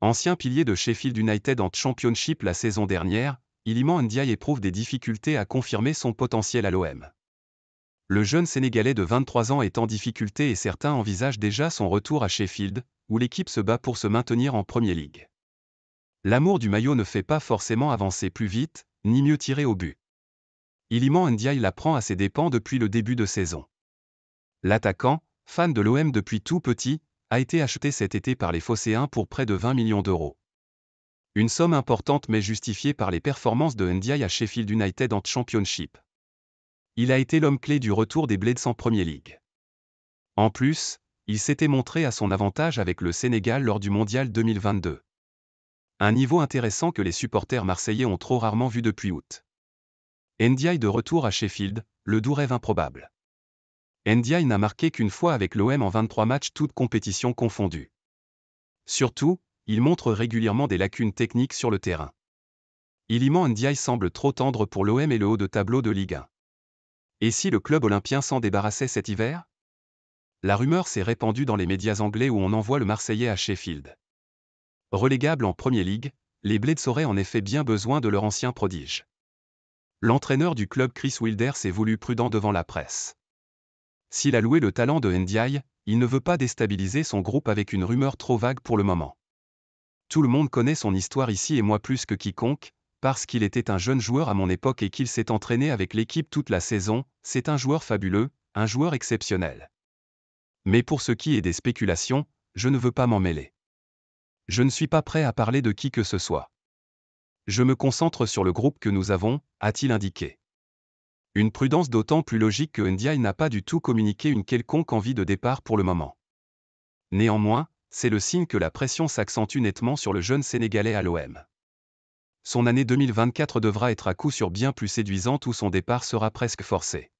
Ancien pilier de Sheffield United en Championship la saison dernière, Iliman Ndiaye éprouve des difficultés à confirmer son potentiel à l'OM. Le jeune Sénégalais de 23 ans est en difficulté et certains envisagent déjà son retour à Sheffield, où l'équipe se bat pour se maintenir en Premier League. L'amour du maillot ne fait pas forcément avancer plus vite, ni mieux tirer au but. Iliman Ndiaye l'apprend à ses dépens depuis le début de saison. L'attaquant, fan de l'OM depuis tout petit, a été acheté cet été par les Phocéens pour près de 20 millions d'euros. Une somme importante mais justifiée par les performances de Ndiaye à Sheffield United en Championship. Il a été l'homme clé du retour des Blades en Premier League. En plus, il s'était montré à son avantage avec le Sénégal lors du Mondial 2022. Un niveau intéressant que les supporters marseillais ont trop rarement vu depuis août. Ndiaye de retour à Sheffield, le doux rêve improbable. NDI n'a marqué qu'une fois avec l'OM en 23 matchs toutes compétitions confondues. Surtout, il montre régulièrement des lacunes techniques sur le terrain. Iliman Ndiaye semble trop tendre pour l'OM et le haut de tableau de Ligue 1. Et si le club olympien s'en débarrassait cet hiver La rumeur s'est répandue dans les médias anglais où on envoie le Marseillais à Sheffield. Relégable en Premier League, les Blades auraient en effet bien besoin de leur ancien prodige. L'entraîneur du club Chris Wilder s'est voulu prudent devant la presse. S'il a loué le talent de Ndiaye, il ne veut pas déstabiliser son groupe avec une rumeur trop vague pour le moment. Tout le monde connaît son histoire ici et moi plus que quiconque, parce qu'il était un jeune joueur à mon époque et qu'il s'est entraîné avec l'équipe toute la saison, c'est un joueur fabuleux, un joueur exceptionnel. Mais pour ce qui est des spéculations, je ne veux pas m'en mêler. Je ne suis pas prêt à parler de qui que ce soit. Je me concentre sur le groupe que nous avons, a-t-il indiqué. Une prudence d'autant plus logique que Ndiaye n'a pas du tout communiqué une quelconque envie de départ pour le moment. Néanmoins, c'est le signe que la pression s'accentue nettement sur le jeune Sénégalais à l'OM. Son année 2024 devra être à coup sûr bien plus séduisante où son départ sera presque forcé.